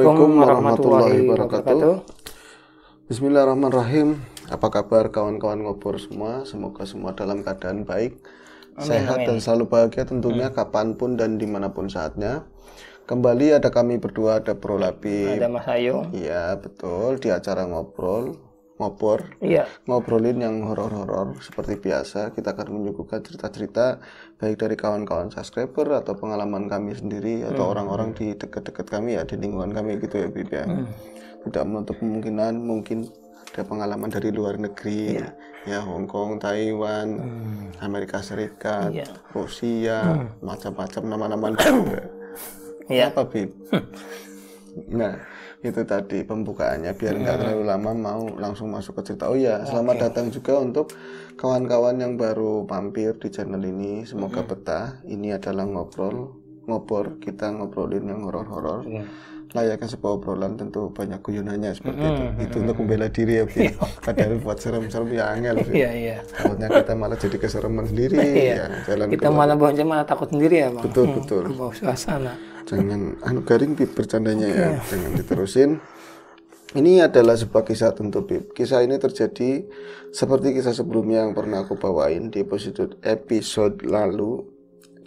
Assalamualaikum warahmatullahi wabarakatuh. Bismillahirrahmanirrahim. Apa kabar kawan-kawan ngobor semua? Semoga semua dalam keadaan baik, amin, sehat amin. dan selalu bahagia tentunya hmm. kapanpun dan dimanapun saatnya. Kembali ada kami berdua ada Bro Ada Mas Ayu. Iya betul di acara ngobrol ngopor, iya. ngobrolin yang horor-horor seperti biasa. Kita akan menyuguhkan cerita-cerita baik dari kawan-kawan subscriber atau pengalaman kami sendiri atau orang hmm. orang-orang di dekat-dekat kami ya di lingkungan kami gitu ya, Bib ya. Hmm. Tidak menutup kemungkinan mungkin ada pengalaman dari luar negeri yeah. ya Hong Kong, Taiwan, hmm. Amerika Serikat, yeah. Rusia, hmm. macam-macam nama-nama juga. Iya. Yeah. Apa, Bib? Hmm. Nah, itu tadi pembukaannya biar nggak hmm. terlalu lama mau langsung masuk ke cerita. Oh iya, selamat datang juga untuk kawan-kawan yang baru mampir di channel ini. Semoga hmm. betah. Ini adalah ngobrol, ngobor, kita ngobrolin yang horor-horor. Hmm layaknya sebuah obrolan tentu banyak guyonannya seperti mm, itu. Hmm, itu hmm, untuk hmm. membela diri ya, Bin. Kadang iya. buat serem-serem ya angel. Iya, iya. Takutnya kita malah jadi kesereman sendiri. Iya. ya, jalan kita keluar. malah bawanya malah takut sendiri ya, Bang. Betul, hmm, betul. Bawa suasana. Jangan anu garing pip bercandanya ya. Jangan diterusin. Ini adalah sebuah kisah tentu pip Kisah ini terjadi seperti kisah sebelumnya yang pernah aku bawain di episode episode lalu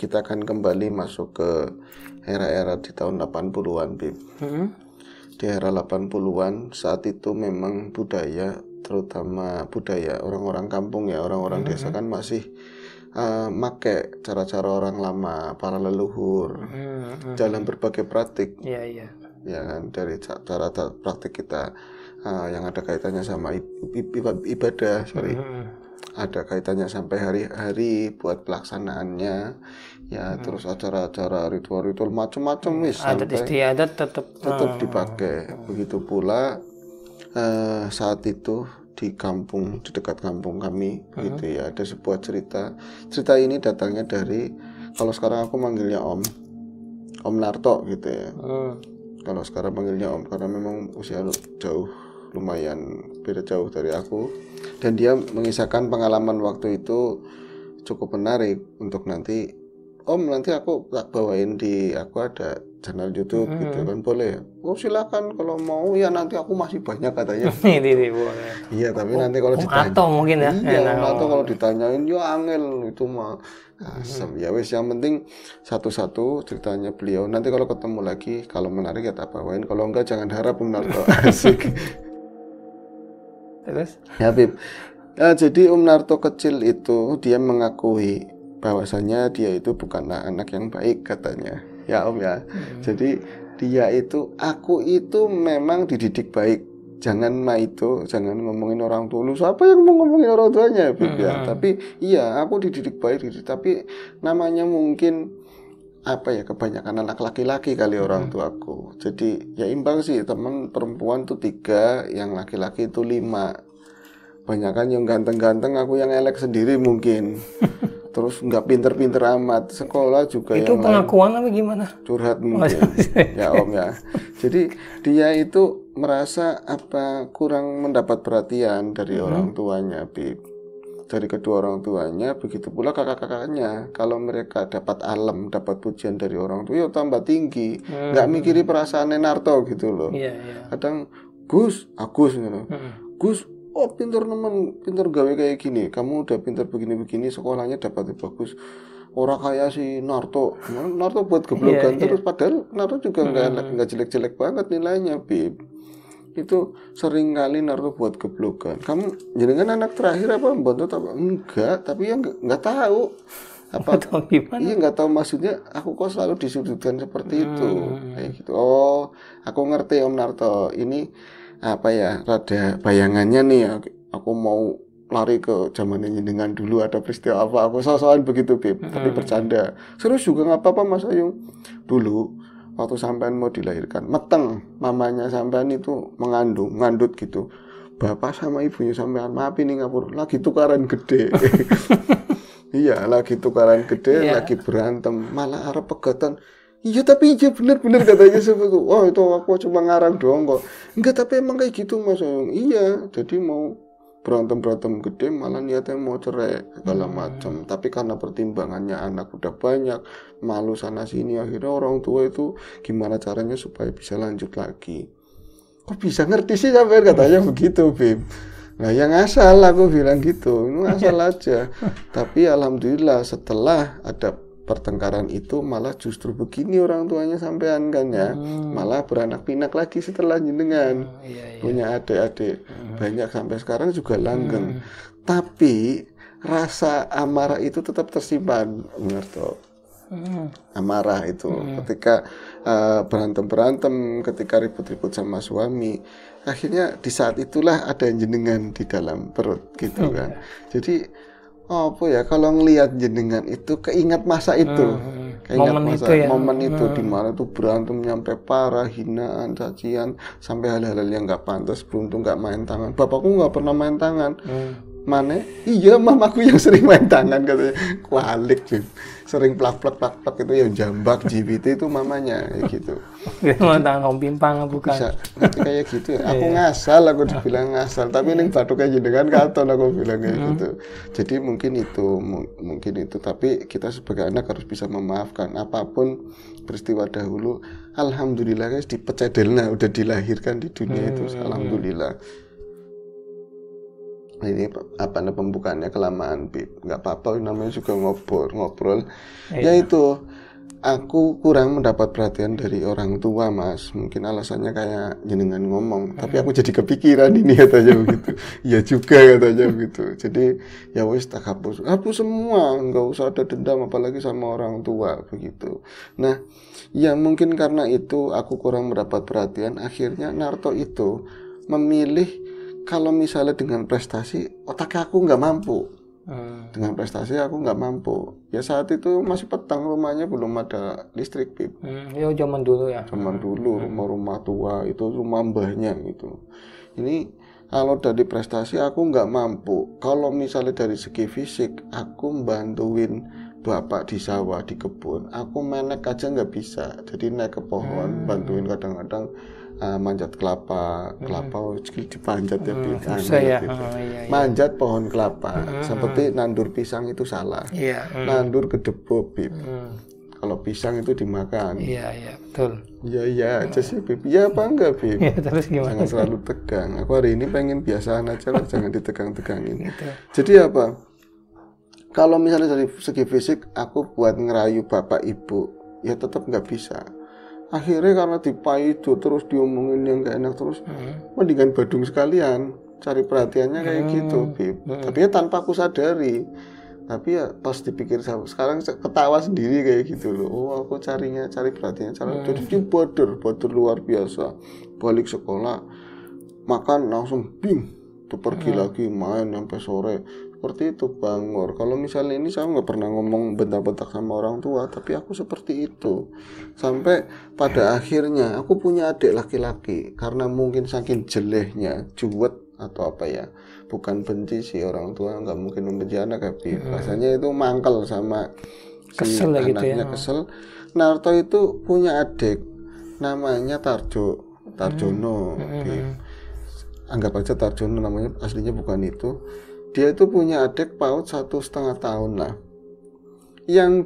kita akan kembali masuk ke era-era di tahun 80-an Bib. hmm Di era 80-an saat itu memang budaya terutama budaya orang-orang kampung ya, orang-orang hmm desa kan masih uh, make cara-cara orang lama, para leluhur mm-hmm. dalam berbagai praktik. Iya, yeah, Ya kan dari cara praktik kita uh, yang ada kaitannya sama ibadah, sorry. hmm ada kaitannya sampai hari-hari buat pelaksanaannya ya hmm. terus acara-acara ritual-ritual macam-macam wis adat istiadat tetap tetap ah. dipakai begitu pula eh, saat itu di kampung di dekat kampung kami hmm. gitu ya ada sebuah cerita cerita ini datangnya dari kalau sekarang aku manggilnya Om Om Narto gitu ya hmm. kalau sekarang manggilnya Om karena memang usia jauh lumayan beda jauh dari aku dan dia mengisahkan pengalaman waktu itu cukup menarik untuk nanti om nanti aku tak bawain di aku ada channel YouTube hmm. gitu kan boleh ya oh silakan kalau mau ya nanti aku masih banyak katanya ini boleh iya tapi nanti kalau ditanya atau mungkin ya iya atau kalau ditanyain yo ya, angel itu mah asem hmm. ya wes yang penting satu-satu ceritanya beliau nanti kalau ketemu lagi kalau menarik ya tak bawain kalau enggak jangan harap benar asik Terus? Ya, Habib. Ya, nah, ya, jadi Om Narto kecil itu dia mengakui bahwasannya dia itu bukanlah anak yang baik katanya. Ya Om ya. Hmm. Jadi dia itu aku itu memang dididik baik. Jangan ma itu, jangan ngomongin orang tua lu. Siapa yang mau ngomongin orang tuanya, Bib hmm. ya? Tapi iya, aku dididik baik gitu. Tapi namanya mungkin apa ya kebanyakan anak laki-laki kali hmm. orang tuaku jadi ya imbang sih teman perempuan tuh tiga yang laki-laki itu lima banyakan yang ganteng-ganteng aku yang elek sendiri mungkin terus nggak pinter-pinter amat sekolah juga itu pengakuan apa gimana curhat oh, mungkin iya, iya. ya om ya jadi dia itu merasa apa kurang mendapat perhatian dari hmm. orang tuanya Bib dari kedua orang tuanya, begitu pula kakak-kakaknya. Kalau mereka dapat alam, dapat pujian dari orang tua, ya tambah tinggi. Hmm. Nggak mikiri perasaan Nenarto gitu loh. Yeah, yeah. Kadang Gus, Agus gitu. Hmm. Gus, oh pinter teman, pinter gawe kayak gini. Kamu udah pinter begini-begini, sekolahnya dapat bagus. Orang kaya si Narto, nah, Narto buat iya, geblogan yeah, iya. yeah. Padahal Narto juga nggak hmm. jelek-jelek banget nilainya, Bib itu sering kali Naruto buat keblokan kamu jenengan anak terakhir apa bontot apa enggak tapi yang nggak tahu apa gimana? Iya nggak tahu maksudnya. Aku kok selalu disudutkan seperti hmm. itu, hmm, hmm. kayak gitu. Oh, aku ngerti Om Narto. Ini apa ya? Rada bayangannya nih. Ya. Aku, mau lari ke zaman ini dengan dulu ada peristiwa apa. Aku soal begitu, Bib. Hmm. Tapi bercanda. Seru juga nggak apa-apa Mas Ayung. Dulu waktu sampean mau dilahirkan meteng mamanya sampean itu mengandung ngandut gitu bapak sama ibunya sampean maaf ini ngapur iya, lagi tukaran gede iya lagi tukaran gede yeah. lagi berantem malah arah pegatan Iya tapi iya bener-bener katanya seperti Wah itu aku cuma ngarang doang kok. Enggak tapi emang kayak gitu mas. Iya jadi mau berantem-berantem gede malah niatnya mau cerai segala macam tapi karena pertimbangannya anak udah banyak malu sana sini akhirnya orang tua itu gimana caranya supaya bisa lanjut lagi kok bisa ngerti sih sampai katanya begitu Bim Nah yang asal aku bilang gitu, ini asal aja. Tapi alhamdulillah setelah ada pertengkaran itu malah justru begini orang tuanya sampean kan ya hmm. malah beranak pinak lagi setelah jenengan oh, iya, iya. punya adik-adik hmm. banyak sampai sekarang juga langgeng hmm. tapi rasa amarah itu tetap tersimpan menurut hmm. amarah itu hmm. ketika uh, eh, berantem berantem ketika ribut ribut sama suami akhirnya di saat itulah ada jenengan di dalam perut gitu hmm. kan jadi apa ya kalau ngelihat jenengan itu keingat masa itu hmm, keingat momen masa itu ya. momen itu ah. di mana tuh berantem nyampe parah hinaan cacian sampai hal-hal yang nggak pantas beruntung nggak main tangan bapakku nggak pernah main tangan mana iya mamaku yang sering main tangan katanya kualik cuy sering plak plak plak plak itu yang jambak GBT itu mamanya ya gitu main tangan pimpang bukan bisa kayak gitu ya. aku iya. ngasal aku bilang ngasal tapi ini batuk kayak dengan kan katon aku bilang kayak mm-hmm. gitu jadi mungkin itu mungkin itu tapi kita sebagai anak harus bisa memaafkan apapun peristiwa dahulu alhamdulillah guys dipecah udah dilahirkan di dunia itu mm-hmm. alhamdulillah ini apa pembukanya kelamaan Pip nggak apa-apa namanya juga ngobrol ngobrol ya yaitu aku kurang mendapat perhatian dari orang tua mas mungkin alasannya kayak jenengan ngomong tapi aku jadi kepikiran ini katanya begitu ya juga katanya begitu jadi ya wes tak hapus hapus semua nggak usah ada dendam apalagi sama orang tua begitu nah ya mungkin karena itu aku kurang mendapat perhatian akhirnya Narto itu memilih kalau misalnya dengan prestasi otaknya aku nggak mampu ah. dengan prestasi aku nggak mampu ya saat itu masih petang rumahnya belum ada listrik pip hmm, ya zaman dulu ya zaman dulu hmm. rumah rumah tua itu rumah mbahnya gitu ini kalau dari prestasi aku nggak mampu kalau misalnya dari segi fisik aku bantuin bapak di sawah di kebun aku menek aja nggak bisa jadi naik ke pohon hmm. bantuin kadang-kadang uh, manjat kelapa, kelapa hmm. dipanjat ya hmm, ya. Gitu. Oh, iya, iya. Manjat pohon kelapa, hmm, seperti nandur pisang itu salah. yeah. Hmm. Nandur kedebuk, Bib. Hmm. Kalau pisang itu dimakan. Iya, iya, betul. Iya, iya, mm-hmm. aja sih, Bib. Iya apa enggak, Bib? Iya, terus gimana? Jangan selalu tegang. Aku hari ini pengen biasaan aja lah, jangan ditegang-tegangin. Gitu. Jadi apa? Kalau misalnya dari segi fisik, aku buat ngerayu bapak ibu, ya tetap nggak bisa akhirnya karena dipaido terus diomongin yang gak enak terus hmm. mendingan badung sekalian cari perhatiannya kayak hmm. gitu Hmm. tapi ya tanpa aku sadari tapi ya pas dipikir sekarang ketawa sendiri kayak gitu loh oh aku carinya cari perhatian cara hmm. jadi dia bodor luar biasa balik sekolah makan langsung bing tuh pergi hmm. lagi main sampai sore seperti itu Bang Nur. Kalau misalnya ini saya nggak pernah ngomong bentak-bentak sama orang tua, tapi aku seperti itu. Sampai pada akhirnya aku punya adik laki-laki karena mungkin saking jelehnya, juwet atau apa ya bukan benci sih orang tua nggak mungkin membenci anak tapi hmm. rasanya itu mangkel sama kesel si anaknya gitu ya. kesel Naruto itu punya adik namanya Tarjo Tarjono hmm. hmm. anggap aja Tarjono namanya aslinya bukan itu dia itu punya adik PAUD satu setengah tahun lah yang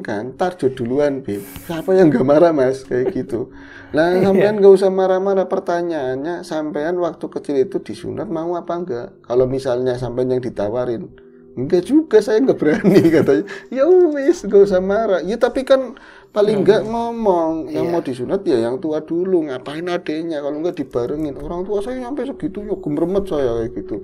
kan, tarjo duluan Bib siapa yang gak marah mas kayak gitu nah sampean gak usah marah-marah pertanyaannya sampean waktu kecil itu disunat mau apa enggak kalau misalnya sampean yang ditawarin enggak juga saya nggak berani katanya ya wis gak usah marah ya tapi kan paling enggak iya. ngomong yang iya. mau disunat ya yang tua dulu ngapain adanya kalau enggak dibarengin orang tua saya sampai segitu ya gemeremet saya kayak gitu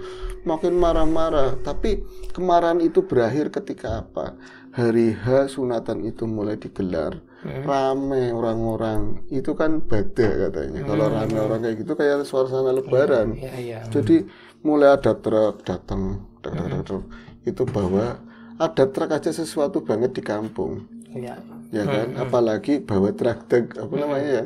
makin marah-marah tapi kemarahan itu berakhir ketika apa hari H sunatan itu mulai digelar hmm. rame orang-orang itu kan beda katanya hmm. kalau rame orang kayak gitu kayak suasana lebaran hmm. ya, ya. jadi mulai ada truk datang hmm. itu bahwa ada truk aja sesuatu banget di kampung ya, ya kan hmm, hmm. apalagi bawa traktek apa hmm. namanya ya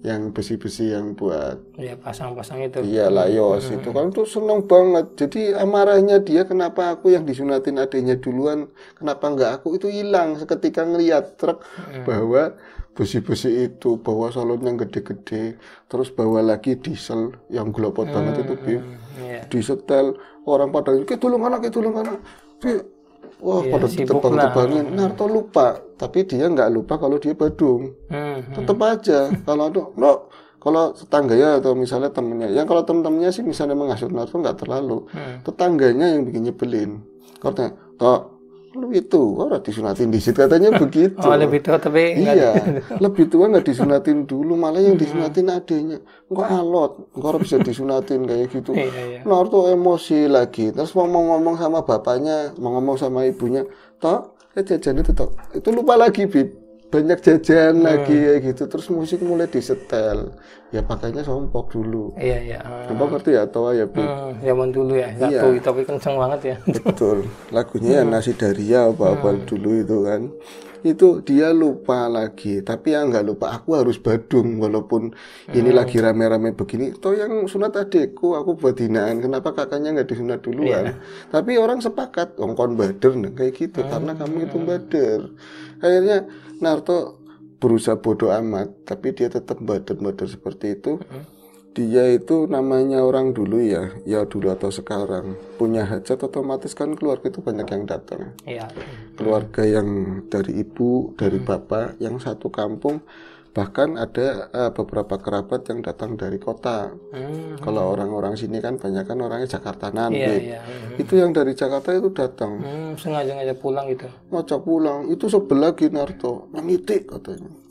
yang besi-besi yang buat yeah, pasang-pasang itu iya layos hmm. itu kan tuh seneng banget jadi amarahnya dia kenapa aku yang disunatin adanya duluan kenapa nggak aku itu hilang seketika ngeliat truk hmm. bahwa besi-besi itu bawa salon yang gede-gede terus bawa lagi diesel yang gelopot hmm. banget itu Bim hmm, yeah. disetel orang pada kayak tulung anak kayak tulung anak wah yeah, pada terbang tebangin Narto lupa tapi dia nggak lupa kalau dia Badung. Hmm, hmm. Tetap aja kalau aduh, no, kalau tetangganya atau misalnya temennya, yang kalau temen-temennya sih misalnya mengasuh narto nggak terlalu, hmm. tetangganya yang bikin nyebelin. Kalau tanya, toh lu itu orang disunatin disit katanya oh, begitu. Oh, lebih tua tapi iya, lebih tua nggak disunatin dulu, malah yang hmm. disunatin adanya. Engkau alot, engkau bisa disunatin kayak gitu. Iya, iya. Nah, tuh emosi lagi, terus mau ngomong sama bapaknya, mau ngomong sama ibunya, toh Eh, jajan itu tetap, itu lupa lagi bib banyak jajan hmm. lagi ya gitu terus musik mulai disetel ya pakainya sompok dulu iya iya uh, ngerti ya atau ya bu uh, hmm, zaman dulu ya satu iya. tapi kenceng banget ya betul lagunya ya hmm. nasi daria apa apa hmm. dulu itu kan itu dia lupa lagi tapi yang nggak lupa aku harus badung walaupun hmm. ini lagi rame-rame begini toh yang sunat adekku aku buat hinaan kenapa kakaknya nggak disunat duluan yeah. tapi orang sepakat ongkon bader nah, kayak gitu hmm. karena kamu itu bader akhirnya Narto berusaha bodoh amat tapi dia tetap bader-bader seperti itu hmm dia itu namanya orang dulu ya, ya dulu atau sekarang punya hajat otomatis kan keluarga itu banyak yang datang. Iya. Keluarga yang dari ibu, dari hmm. bapak, yang satu kampung, bahkan ada uh, beberapa kerabat yang datang dari kota. Hmm. Kalau orang-orang sini kan banyak kan orangnya Jakarta nanti. Iya, iya. Hmm. Itu yang dari Jakarta itu datang. Hmm, sengaja ngajak pulang gitu. Ngajak pulang, itu sebelah Ginarto, mengiti katanya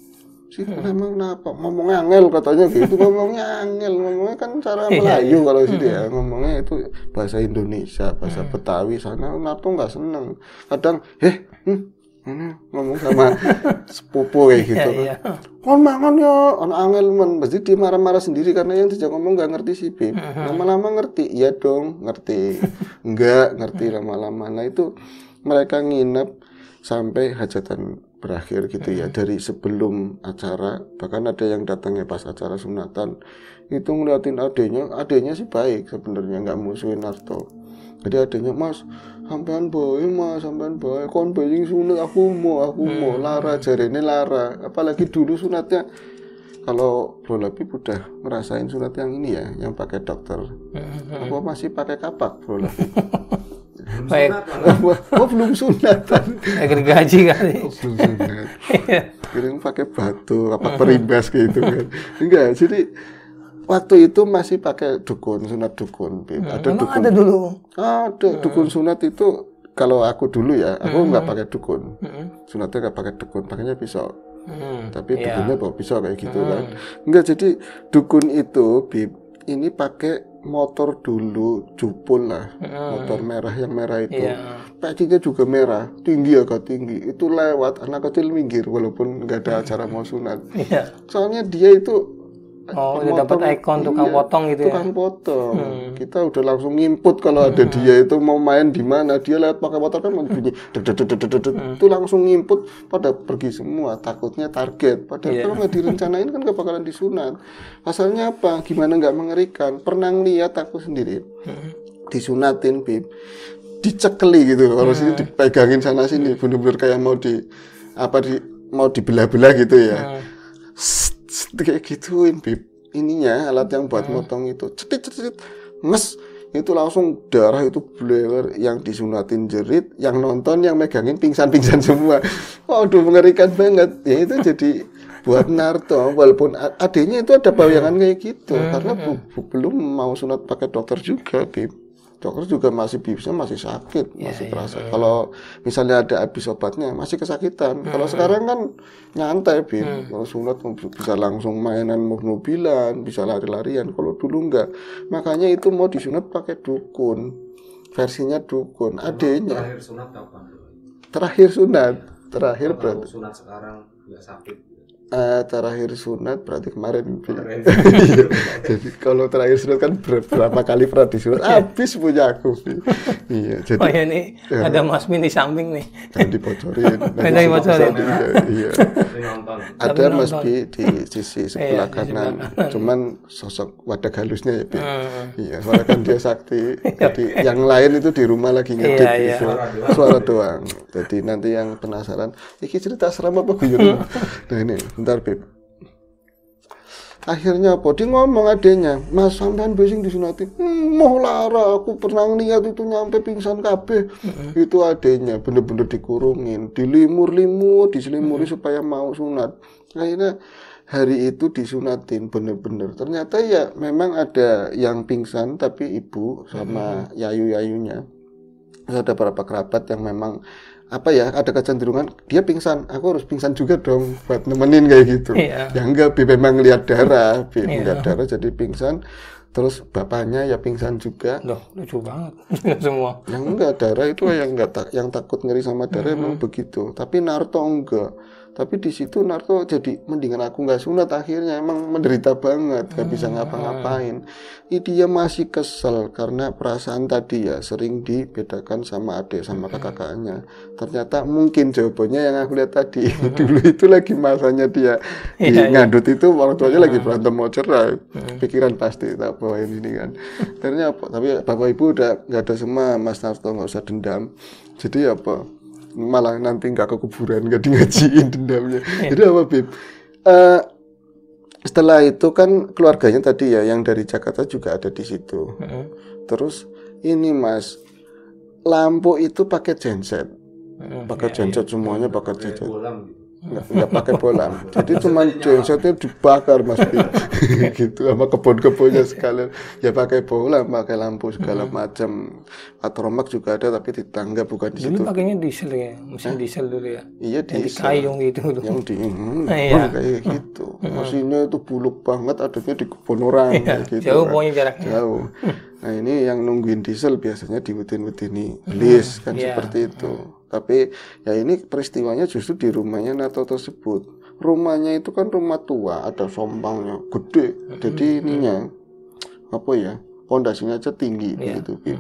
sih memang kenapa ngomongnya angel katanya gitu ngomongnya angel ngomongnya kan cara iya, Melayu iya. kalau sih dia ya. ngomongnya itu bahasa Indonesia bahasa Betawi sana Nato nggak seneng kadang heh hmm, ngomong sama sepupu kayak gitu iya, kan kon mangan yo on angel men pasti dia marah-marah sendiri karena yang dia ngomong nggak ngerti sih Bim lama-lama ngerti iya dong ngerti enggak ngerti lama-lama nah itu mereka nginep sampai hajatan berakhir gitu ya dari sebelum acara bahkan ada yang datangnya pas acara sunatan itu ngeliatin adenya adenya sih baik sebenarnya nggak musuhin Narto jadi adanya mas sampean boy mas sampean boy kon bayang sunat aku mau aku mau mm. lara jari ini lara apalagi dulu sunatnya kalau Bro lebih udah ngerasain sunat yang ini ya yang pakai dokter aku masih pakai kapak Bro Labib Baik. Oh, belum sunatan. Akhir gaji kali. Oh, belum sunat. Kirain kan? oh, iya. pakai batu, apa perimbas gitu kan. Enggak, jadi waktu itu masih pakai dukun sunat dukun Bim. Hmm. ada dukun ada dulu ada hmm. dukun sunat itu kalau aku dulu ya aku hmm. nggak pakai dukun hmm. sunatnya nggak pakai dukun pakainya pisau tapi iya. dukunnya bawa pisau kayak gitu kan Enggak, jadi dukun itu ini pakai motor dulu jupul lah hmm. motor merah yang merah itu yeah. pacingnya juga merah tinggi agak tinggi itu lewat anak kecil minggir walaupun nggak ada acara mau sunat yeah. soalnya dia itu oh udah dapat ikon tukang iya, potong gitu ya tukang potong hmm. kita udah langsung input kalau ada hmm. dia itu mau main di mana dia lihat pakai motor kan begini hmm. itu langsung input pada pergi semua takutnya target padahal yeah. kalau nggak direncanain kan gak bakalan disunat Pasalnya apa gimana nggak mengerikan pernah ngeliat aku sendiri hmm. disunatin bib dicekeli gitu kalau hmm. sini dipegangin sana sini bener-bener kayak mau di apa di mau dibelah-belah gitu ya hmm kayak gituin bib ininya alat yang buat hmm. motong itu cetit cetit nges itu langsung darah itu blower yang disunatin jerit yang nonton yang megangin pingsan pingsan semua waduh mengerikan banget ya itu jadi buat Narto walaupun adanya itu ada bayangan kayak gitu hmm. karena bu, belum mau sunat pakai dokter juga bib dokter juga masih bisa masih sakit, yeah, masih iya. terasa. Yeah. Kalau misalnya ada habis obatnya masih kesakitan. yeah, hmm, Kalau hmm. sekarang kan nyantai, Bin. Hmm. Kalau sunat bisa langsung mainan mobilan bisa lari-larian. Kalau dulu enggak. Makanya itu mau disunat pakai dukun. Versinya dukun, Adanya Terakhir sunat kapan? Terakhir sunat. Iya. Terakhir berarti. Sunat sekarang nggak sakit uh, terakhir sunat berarti kemarin iya. jadi kalau terakhir sunat kan berapa kali pernah disunat iya. habis punya aku iya jadi oh, ya nih, ya. ada Mas Min di samping nih jangan dibocorin jangan dibocorin iya, iya. ada Mas Bi di sisi iya, sebelah kanan cuman sosok wadah halusnya ya Bi hmm. iya suara kan dia sakti jadi yang lain itu di rumah lagi ngedit iya, iya. suara, suara doang jadi nanti yang penasaran iki cerita asrama apa guyur nah ini bentar beb akhirnya apa dia ngomong adanya mas sampean besing disunati hm, mau lara aku pernah lihat itu nyampe pingsan kabeh uh itu adanya bener-bener dikurungin dilimur-limur diselimuri supaya mau sunat akhirnya hari itu disunatin bener-bener ternyata ya memang ada yang pingsan tapi ibu sama yayu-yayunya ada beberapa kerabat yang memang apa ya ada kecenderungan dia pingsan aku harus pingsan juga dong buat nemenin kayak gitu yeah. ya enggak Bi memang lihat darah Bi yeah. Iya. darah jadi pingsan terus bapaknya ya pingsan juga loh lucu banget semua yang enggak darah itu yang enggak tak yang takut ngeri sama darah mm -hmm. emang begitu tapi Naruto enggak tapi di situ Narto jadi mendingan aku nggak sunat akhirnya emang menderita banget nggak bisa hmm. ngapa-ngapain dia masih kesel karena perasaan tadi ya sering dibedakan sama adik sama hmm. kakak kakaknya ternyata mungkin jawabannya yang aku lihat tadi hmm. dulu itu lagi masanya dia iya, iya. di ngadut itu orang tuanya lagi berantem mau cerai pikiran pasti tak bawain ini kan ternyata tapi bapak ibu udah nggak ada semua Mas Narto nggak usah dendam jadi apa malah nanti nggak ke kuburan nggak di ngajiin dendamnya iya. jadi apa bib uh, setelah itu kan keluarganya tadi ya yang dari Jakarta juga ada di situ terus ini mas lampu itu pakai genset iya, iya. pakai genset semuanya pakai genset nggak, pakai bola. Jadi cuma gensetnya dibakar mas gitu sama kebun-kebunnya sekalian. Ya pakai bola, pakai lampu segala hmm. macam. Atromak juga ada tapi di tangga bukan di situ. Dulu pakainya diesel ya, mesin eh? diesel dulu ya. Iya diesel. Yang di kayung gitu. Yang di hmm, nah, iya. kayak gitu. Hmm. Mesinnya itu buluk banget, adanya di kebun orang. Iya, gitu, jauh kan. pokoknya jaraknya. Jauh. Nah ini yang nungguin diesel biasanya di wetin-wetin ini. Hmm. Belis kan yeah. seperti itu. Hmm tapi ya ini peristiwanya justru di rumahnya Nato tersebut rumahnya itu kan rumah tua ada sompangnya gede jadi ininya apa ya pondasinya aja tinggi yeah. Iya. gitu Bim.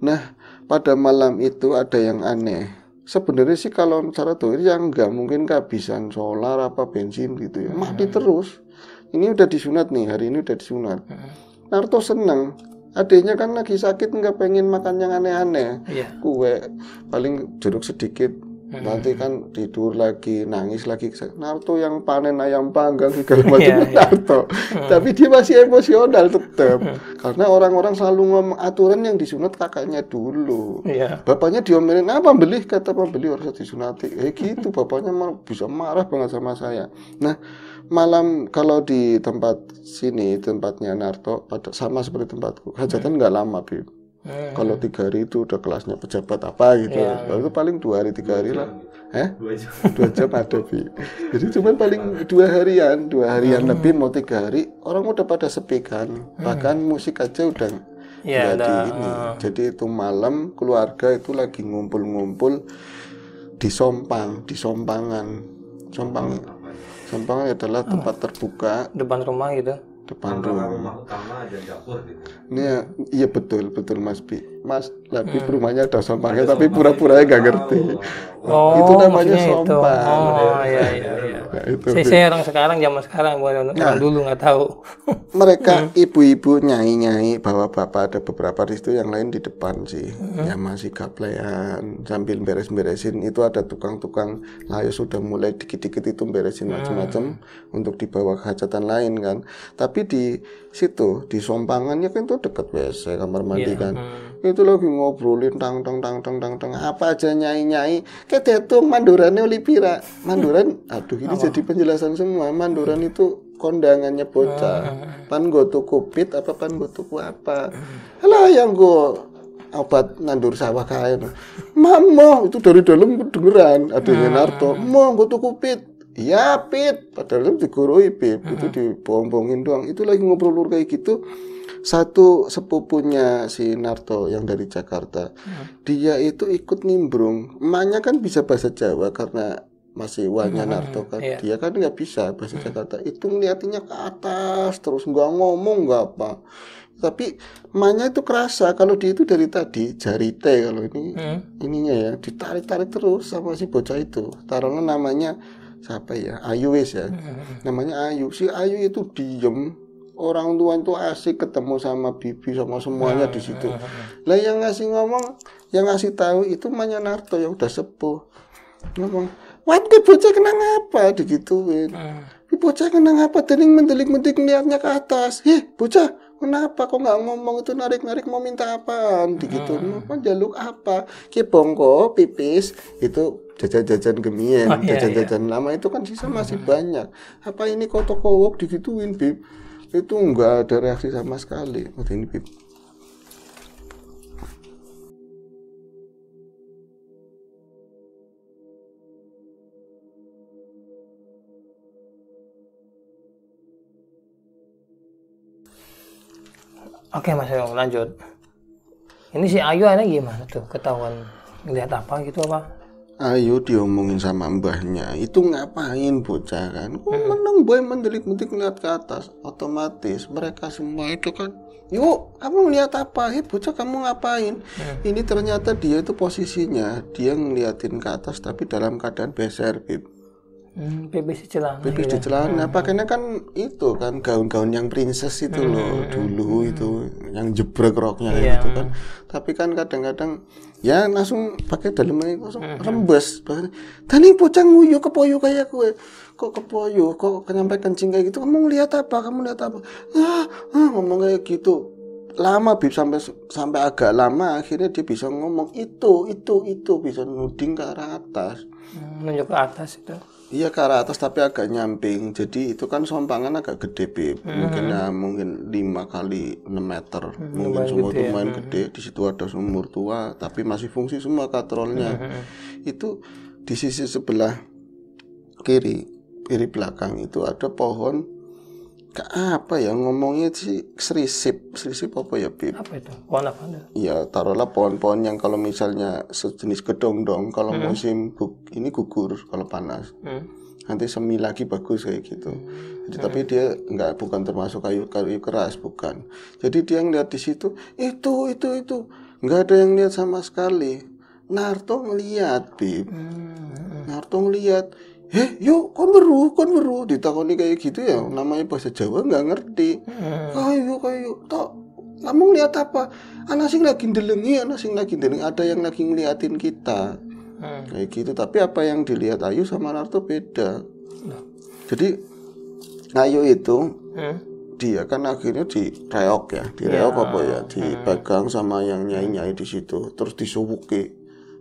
nah pada malam itu ada yang aneh sebenarnya sih kalau cara tuh yang nggak mungkin kehabisan solar apa bensin gitu ya mati terus ini udah disunat nih hari ini udah disunat Narto senang adiknya kan lagi sakit nggak pengen makan yang aneh-aneh yeah. kue paling jeruk sedikit hmm. nanti kan tidur lagi nangis lagi Naruto yang panen ayam panggang segala iya, macam yeah, Naruto hmm. tapi dia masih emosional tetap hmm. karena orang-orang selalu ngomong aturan yang disunat kakaknya dulu yeah. bapaknya diomelin apa beli kata pembeli harus disunati eh gitu bapaknya mau bisa marah banget sama saya nah malam kalau di tempat sini tempatnya Narto pada sama seperti tempatku hajatan iya. nggak lama bib yeah. Kalau tiga hari itu udah kelasnya pejabat apa gitu. Yeah. Lalu itu paling dua hari tiga hari lah. Eh? Dua jam. ada bi. Jadi cuma paling dua harian, dua harian hmm. lebih mau tiga hari orang udah pada sepi kan. Hmm. Bahkan musik aja udah yeah, iya, jadi ini. Uh. Jadi itu malam keluarga itu lagi ngumpul-ngumpul di Sompang, di Sompangan. Sompang hmm. Lempang ya, adalah tempat terbuka depan rumah gitu. Depan rumah. rumah utama ada dapur gitu. ya, iya betul betul Mas Bi. Mas lagi ya, hmm. rumahnya ada sompangnya tapi pura ya nggak ngerti. Oh, itu namanya sompang. Itu. Oh, iya, iya, iya. Nah, itu. Saya, saya orang sekarang zaman sekarang bukan nah, dulu nggak tahu. mereka hmm. ibu-ibu nyai-nyai bawa bapak ada beberapa di situ yang lain di depan sih. Hmm. yang masih gaplean sambil beres-beresin itu ada tukang-tukang layu sudah mulai dikit-dikit itu beresin hmm. macam-macam untuk dibawa ke hajatan lain kan. Tapi di situ di sompangannya kan itu deket WC kamar mandi yeah. kan. Hmm itu lagi ngobrolin tang tang tang tang tang tang apa aja nyai nyai kayak tuh Manduran oli pira Manduran, aduh ini jadi penjelasan semua Manduran itu kondangannya bocah ah. pan gue tuh kupit apa pan gue tuh apa lah yang gue obat nandur sawah kain mamo itu dari dalam kedengeran adanya ah. Narto mau gue tuh kupit. Ya pit padahal itu digurui pit itu ah. dibombongin doang itu lagi ngobrol kayak gitu satu sepupunya si Narto yang dari Jakarta hmm. dia itu ikut nimbrung emaknya kan bisa bahasa Jawa karena masih wanya hmm, Narto kan iya. dia kan nggak bisa bahasa hmm. Jakarta itu ngeliatinnya ke atas terus nggak ngomong nggak apa tapi emaknya itu kerasa kalau dia itu dari tadi jari T kalau ini hmm. ininya ya ditarik-tarik terus sama si bocah itu taruhnya namanya siapa ya Ayu ya hmm. namanya Ayu si Ayu itu diem orang tua itu asik ketemu sama bibi sama semuanya di situ. Lah yang ngasih ngomong, yang ngasih tahu itu Manya Narto yang udah sepuh. Ngomong, "Wah, ke bocah kena ngapa?" digituin. "Ki ah. bocah kena ngapa? Dening mendelik-mendelik niatnya ke atas." "Heh, bocah, kenapa kok nggak ngomong itu narik-narik mau minta apaan?" digituin. Ah. mau jaluk apa?" "Ki bongko, pipis." Itu jajan-jajan gemien, jajan-jajan oh, iya, iya. lama itu kan sisa masih banyak. Apa ini kok toko wok digituin, Bib? itu nggak ada reaksi sama sekali ini pip Oke Mas Young, lanjut. Ini si Ayu ada gimana tuh? Ketahuan lihat apa gitu apa? ayo diomongin sama mbahnya itu ngapain bocah kan kok hmm. menang boy mendelik-mendelik ngeliat ke atas otomatis mereka semua itu kan yuk kamu ngeliat apa hei bocah kamu ngapain hmm. ini ternyata dia itu posisinya dia ngeliatin ke atas tapi dalam keadaan beser bib Hmm, PPC celana. PPC gitu. Ya. celana. Nah, hmm. Pakainya kan itu kan gaun-gaun yang princess itu hmm. loh hmm, dulu hmm, hmm. itu yang jebrek roknya yeah. gitu kan. Tapi kan kadang-kadang ya langsung pakai dalam ini langsung hmm. hmm. rembes. Tani bocah nguyu yuk kayak gue. Kok yuk? Kok nyampe kencing kayak gitu? Kamu lihat apa? Kamu lihat apa? Ah, ah ngomong kayak gitu lama bib sampai sampai agak lama akhirnya dia bisa ngomong itu itu itu bisa nuding ke arah atas menunjuk ke atas itu Iya ke arah atas tapi agak nyamping. Jadi itu kan sompangan agak gede, Mm Hmm. Mungkin ya mungkin 5 kali 6 meter. Hmm, mungkin semua itu main ya. Hmm. gede. Di situ ada sumur tua tapi masih fungsi semua katrolnya. Hmm. hmm, hmm. Itu di sisi sebelah kiri, kiri belakang itu ada pohon ke apa ya ngomongnya sih serisip serisip apa ya Pip? Apa itu? Pohon lavanda. Ya taruhlah pohon-pohon yang kalau misalnya sejenis gedong dong kalau hmm. musim ini gugur kalau panas. Hmm. Nanti semi lagi bagus kayak gitu. Jadi, hmm. Tapi dia nggak bukan termasuk kayu kayu keras bukan. Jadi dia ngeliat di situ itu itu itu nggak ada yang lihat sama sekali. Narto ngeliat Bip hmm, hmm. Narto ngeliat eh yuk kon beru kon beru ditakoni kayak gitu ya namanya bahasa Jawa nggak ngerti hmm. kayu kayu tak kamu lihat apa anak sing lagi delengi anak sing lagi deleng ada yang lagi ngeliatin kita hmm. kayak gitu tapi apa yang dilihat Ayu sama Narto beda jadi Ayu itu hmm. dia kan akhirnya di reok ya direok yeah. apa ya hmm. dipegang sama yang nyai nyai di situ terus disubuki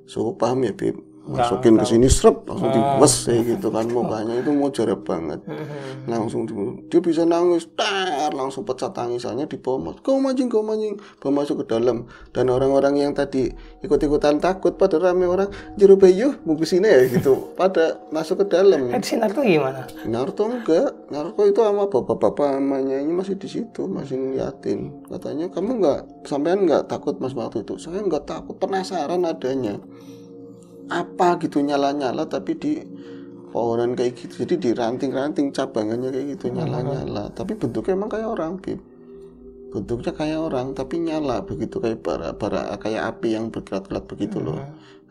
suhu paham ya Bib masukin ke sini serap langsung ah. dibes ya gitu kan mukanya itu mau jarak banget langsung di, dia bisa nangis tar langsung pecah tangisannya di pomot kau mancing kau mancing bawa masuk ke dalam dan orang-orang yang tadi ikut-ikutan takut pada rame orang jeruk bayu buku sini ya gitu pada masuk ke dalam eh, si Naruto gimana Naruto enggak Naruto itu sama bapak-bapak mamanya ini masih di situ masih ngeliatin katanya kamu enggak sampean enggak takut mas waktu itu saya enggak takut penasaran adanya apa gitu nyala-nyala tapi di pohonan kayak gitu jadi di ranting-ranting cabangannya kayak gitu nyala-nyala tapi bentuknya emang kayak orang Bib bentuknya kayak orang tapi nyala begitu kayak bara bara kayak api yang berkelat-kelat begitu hmm. loh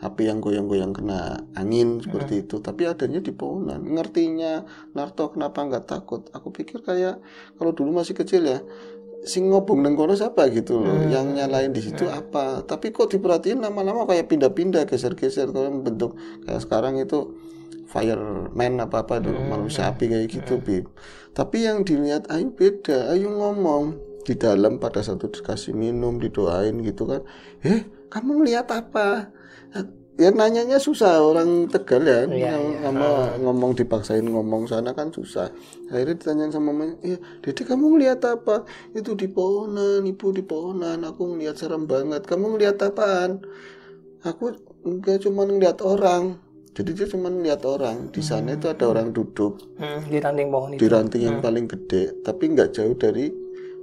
api yang goyang-goyang kena angin seperti itu tapi adanya di pohonan ngertinya Narto kenapa nggak takut aku pikir kayak kalau dulu masih kecil ya sing ngobong neng kono siapa gitu loh hmm. yang nyalain di situ hmm. apa tapi kok diperhatiin lama-lama kayak pindah-pindah geser-geser kalau bentuk kayak sekarang itu fireman apa apa dulu manusia hmm. api kayak gitu hmm. bib tapi yang dilihat ayu beda ayu ngomong di dalam pada satu dikasih minum didoain gitu kan eh kamu lihat apa ya nanyanya susah orang Tegal ya, ya, ya. Sama, ah. ngomong dipaksain ngomong sana kan susah akhirnya ditanyain sama mamanya ya dede kamu ngeliat apa itu di pohonan ibu di pohonan aku ngeliat serem banget kamu ngeliat apaan aku enggak cuma ngeliat orang jadi dia cuma ngeliat orang di sana hmm. itu ada hmm. orang duduk hmm, di ranting pohon itu. di ranting yang hmm. paling gede tapi nggak jauh dari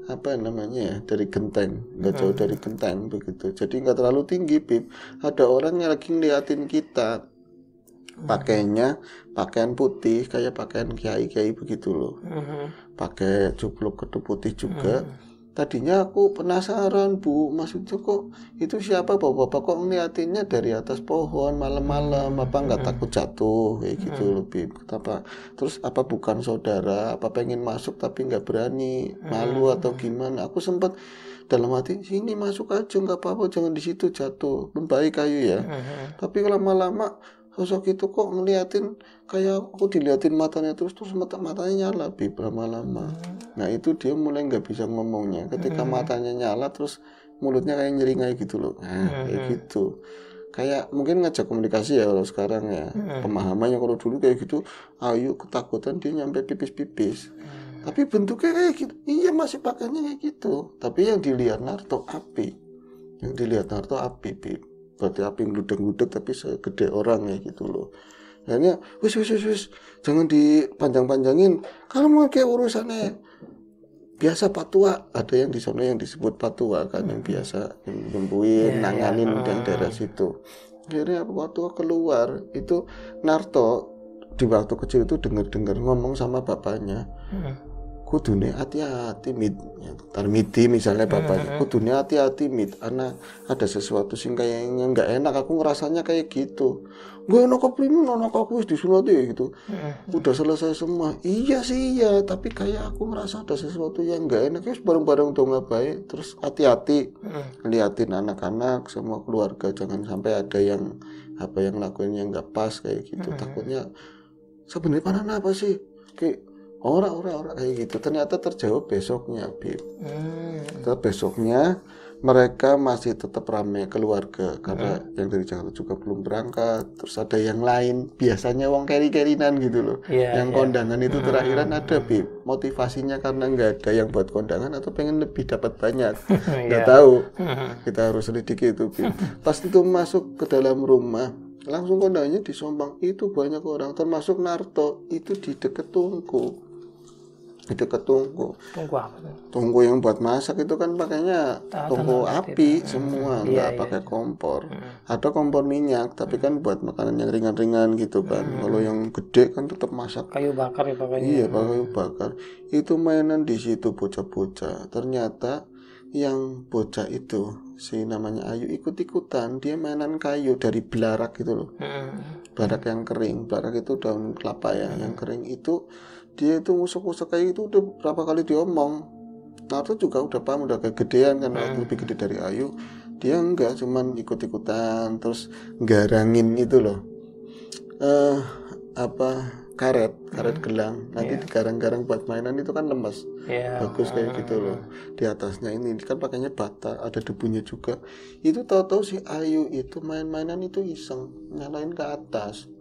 apa namanya dari genteng nggak hmm. jauh dari genteng begitu jadi nggak terlalu tinggi bib ada orang yang lagi ngeliatin kita hmm. pakainya pakaian putih kayak pakaian kiai kiai begitu loh hmm. pakai cupluk ketu putih juga tadinya aku penasaran bu maksudnya kok itu siapa bapak-bapak kok ngeliatinnya dari atas pohon malam-malam apa hmm, nggak hmm. takut jatuh kayak gitu hmm. lebih apa terus apa bukan saudara apa pengen masuk tapi nggak berani hmm, malu atau gimana aku sempat dalam hati sini masuk aja nggak apa-apa jangan di situ jatuh membaik kayu ya tapi lama-lama sosok itu kok ngeliatin kayak aku diliatin matanya terus terus mata matanya nyala bi berapa lama nah itu dia mulai nggak bisa ngomongnya ketika hmm. matanya nyala terus mulutnya kayak nyeringai gitu loh nah, kayak hmm. gitu kayak mungkin ngajak komunikasi ya kalau sekarang ya hmm. pemahamannya kalau dulu kayak gitu ayo ketakutan dia nyampe pipis-pipis tapi bentuknya kayak gitu iya masih pakainya kayak gitu tapi yang dilihat Narto api yang dilihat Narto api pip batu api ngeludeng-ngeludeng tapi segede orang ya gitu loh akhirnya wis wis wis wis jangan dipanjang-panjangin kalau mau kayak urusannya biasa patua ada yang di sana yang disebut patua kan yang biasa nyembuhin yeah, iya. nanganin yeah. yang daerah situ akhirnya patua keluar itu Narto di waktu kecil itu denger dengar ngomong sama bapaknya kudune hati-hati mit ya, termiti misalnya bapaknya hmm, hmm. kudune hati-hati mit anak ada sesuatu sing kayaknya nggak enak aku ngerasanya kayak gitu gue enak aku ini enak aku disunat ya gitu hmm, udah selesai semua iya sih iya tapi kayak aku ngerasa ada sesuatu yang nggak enak ya bareng-bareng dong baik. terus hati-hati liatin anak-anak semua keluarga jangan sampai ada yang apa yang lakuin yang nggak pas kayak gitu takutnya sebenarnya panen apa sih kayak orang orang orang kayak gitu ternyata terjawab besoknya Bib hmm. Terus besoknya mereka masih tetap ramai keluarga karena hmm. yang dari Jakarta juga belum berangkat terus ada yang lain biasanya wong keri kerinan gitu loh yeah, yang yeah. kondangan itu hmm. terakhiran hmm. ada bib motivasinya karena nggak ada yang buat kondangan atau pengen lebih dapat banyak iya. nggak yeah. tahu hmm. kita harus selidiki itu bib pas itu masuk ke dalam rumah langsung kondangannya disombang itu banyak orang termasuk Narto itu di deket tungku itu ke tungku. Tungku apa? Tungku yang buat masak itu kan pakainya tunggu tungku api itu. Hmm. semua, hmm. nggak iya, pakai iya. kompor. Hmm. Ada kompor minyak, tapi hmm. kan buat makanan yang ringan-ringan gitu kan. Hmm. Kalau yang gede kan tetap masak. Kayu bakar ya pakainya. Iya, pakai hmm. kayu bakar. Itu mainan di situ bocah-bocah. Ternyata yang bocah itu si namanya Ayu ikut-ikutan dia mainan kayu dari belarak gitu loh. Hmm. Belarak yang kering, belarak itu daun kelapa ya, hmm. yang kering itu dia itu musuh-musuh kayak itu udah berapa kali diomong Naruto juga udah paham udah kegedean kan hmm. lebih gede dari Ayu dia enggak cuman ikut-ikutan terus garangin itu loh eh uh, apa karet karet hmm. gelang nanti yeah. digarang-garang buat mainan itu kan lemes yeah. bagus kayak gitu loh hmm. di atasnya ini kan pakainya bata ada debunya juga itu tahu-tahu si Ayu itu main-mainan itu iseng nyalain ke atas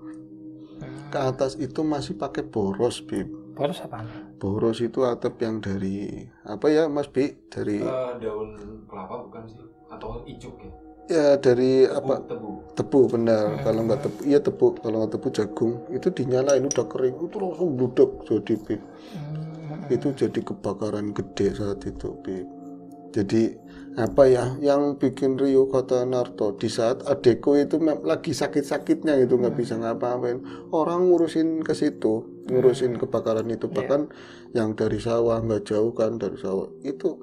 ke hmm. atas itu masih pakai boros bib Boros apa? Boros itu atap yang dari apa ya Mas B Dari uh, daun kelapa bukan sih? Atau icuk ya? Ya dari tebu, apa? Tebu. Tebu benar. Hmm. Kalau nggak tebu, iya tebu. Kalau nggak tebu jagung itu dinyalain udah kering itu langsung bludok jadi B Hmm. Itu jadi kebakaran gede saat itu B. Jadi apa ya yang bikin Rio kata Narto di saat Adeko itu lagi sakit-sakitnya itu nggak hmm. bisa ngapa-ngapain orang ngurusin ke situ ngurusin kebakaran itu iya. bahkan yeah. yang dari sawah nggak jauh kan dari sawah itu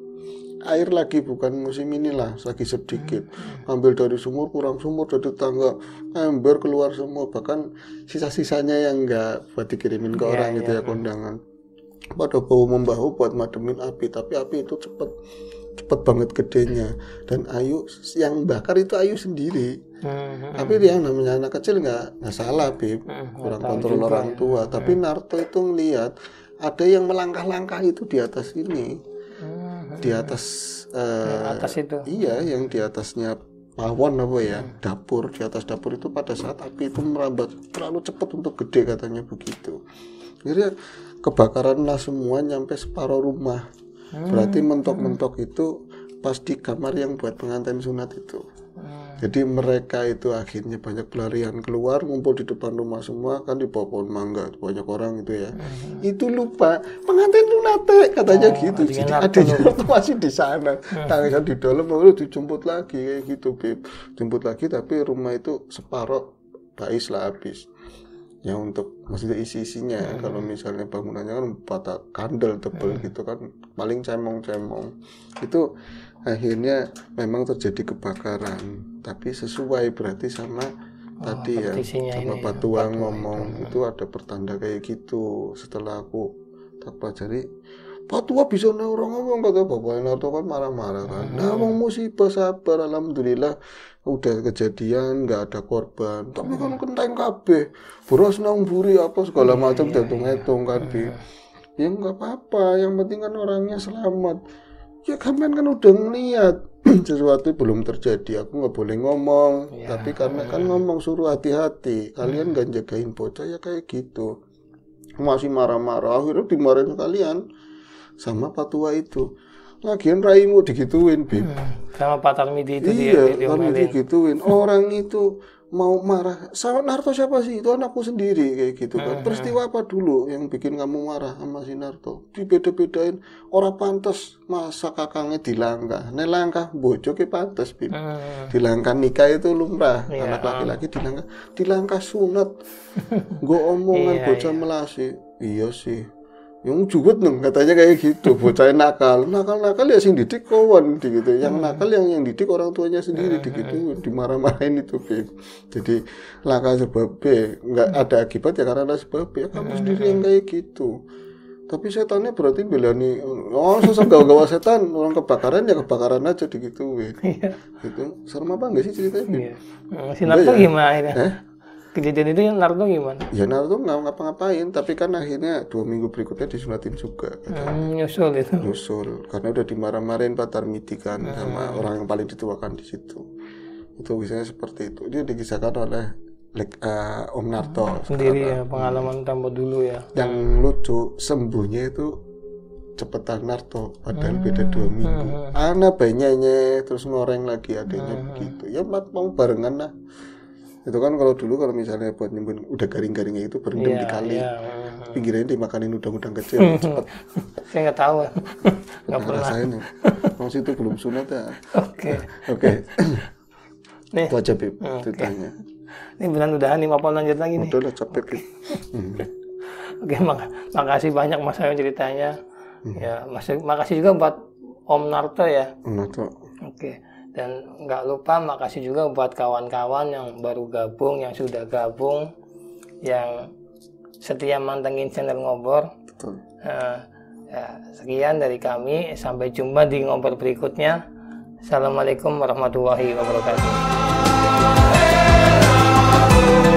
air lagi bukan musim inilah lagi sedikit hmm. ambil dari sumur kurang sumur dari tangga ember keluar semua bahkan sisa-sisanya yang nggak buat dikirimin ke yeah, orang yeah, gitu ya iya. kondangan pada bau membahu buat mademin api tapi api itu cepet cepet banget gedenya dan Ayu yang bakar itu Ayu sendiri Hmm. Tapi hmm. yang namanya anak kecil nggak nggak salah, Bib. Hmm, Kurang kontrol juga, orang ya. tua. Hmm. Tapi naruto Narto itu ngelihat ada yang melangkah-langkah itu di atas ini. Hmm. Di hmm. atas uh, atas itu. Iya, yang di atasnya pawon apa ya hmm. dapur di atas dapur itu pada saat api itu merambat terlalu cepat untuk gede katanya begitu Jadi kebakaranlah lah semua nyampe separuh rumah hmm. berarti mentok-mentok hmm. itu pas di kamar yang buat pengantin sunat itu Hmm. Jadi mereka itu akhirnya banyak pelarian keluar, ngumpul di depan rumah semua, kan di bawah pohon mangga, banyak orang itu ya. Hmm. Itu lupa, pengantin lunate katanya oh, gitu. Jadi adanya itu masih di sana. Hmm. Tangisan di dalam, lalu dijemput lagi kayak gitu, Beb. Jemput lagi tapi rumah itu separoh bais lah habis. Ya untuk maksudnya isi-isinya hmm. kalau misalnya bangunannya kan patah kandel tebel hmm. gitu kan paling cemong-cemong. Itu akhirnya memang terjadi kebakaran tapi sesuai berarti sama oh, tadi ya sama patuang ya, ngomong itu. itu ada pertanda kayak gitu setelah aku tak pelajari Patua bisa orang ngomong kata bapaknya Naruto kan marah-marah kan. Hmm. Nah, mau musibah sabar alhamdulillah udah kejadian nggak ada korban. Tapi kan hmm. kenteng kabe, Boros nang buri apa segala iya, macam iya, iya. datung hitung kan. Hmm. Ya nggak apa-apa, yang penting kan orangnya selamat ya kalian kan udah ngeliat sesuatu belum terjadi aku nggak boleh ngomong ya. tapi karena kan ngomong suruh hati-hati kalian hmm. gak jagain bocah ya kayak gitu masih marah-marah akhirnya dimarahin kalian sama patua itu lagian raimu digituin bib hmm, sama Pak Tarmidi itu iya, dia, dia, dia dia. digituin orang itu mau marah sama Narto siapa sih itu anakku sendiri kayak gitu kan eh, peristiwa eh. apa dulu yang bikin kamu marah sama si Naruto dibeda-bedain orang pantas masa kakangnya dilangkah nih langkah bocok ya pantas bim eh. dilangkah nikah itu lumrah yeah, anak laki-laki dilangkah dilangkah sunat gue omongan yeah, bocah yeah. melasi iya sih yang cukup neng katanya kayak gitu bocah nakal nakal nakal ya sing didik kawan gitu yang hmm. nakal yang yang didik orang tuanya sendiri di eh, gitu eh, eh. dimarah-marahin itu be. jadi laka sebab B nggak hmm. ada akibat ya karena sebab B ya kamu sendiri yang kayak gitu tapi setannya berarti nih oh sosok gawa-gawa setan orang kebakaran ya kebakaran aja di gitu, iya. gitu serem apa enggak sih ceritanya sinar Iya. ya? gimana kejadian itu Naruto gimana? Ya Naruto nggak ngapa-ngapain, tapi kan akhirnya dua minggu berikutnya disunatin juga. Gitu. Hmm, nyusul itu? Nyusul, karena udah dimarah-marahin Pak Tarmiti kan hmm. sama orang yang paling dituakan di situ. Itu biasanya seperti itu. Dia dikisahkan oleh like, uh, Om Narto. Hmm, sendiri ya, kan. pengalaman hmm. tambah dulu ya. Yang lucu, sembuhnya itu cepetan Narto padahal hmm. beda dua minggu hmm. anak banyaknya terus ngoreng lagi adanya hmm. begitu ya mat mau barengan lah itu kan kalau dulu kalau misalnya buat nyimpen udah garing garingnya itu berendam iya, yeah, di kali yeah. pinggirnya dimakanin udang-udang kecil hmm. cepat saya nggak tahu nggak pernah rasanya masih itu belum sunat ya oke oke nih itu aja bib ceritanya ini benar udahan nih mau lanjut lagi nih udah lah capek okay. oke mak makasih banyak mas Ayo ceritanya hmm. ya mas makasih juga buat Om Narto ya Om Narto oke okay dan nggak lupa makasih juga buat kawan-kawan yang baru gabung yang sudah gabung yang setia mantengin channel ngobor Uh, nah, ya, sekian dari kami sampai jumpa di ngobor berikutnya assalamualaikum warahmatullahi wabarakatuh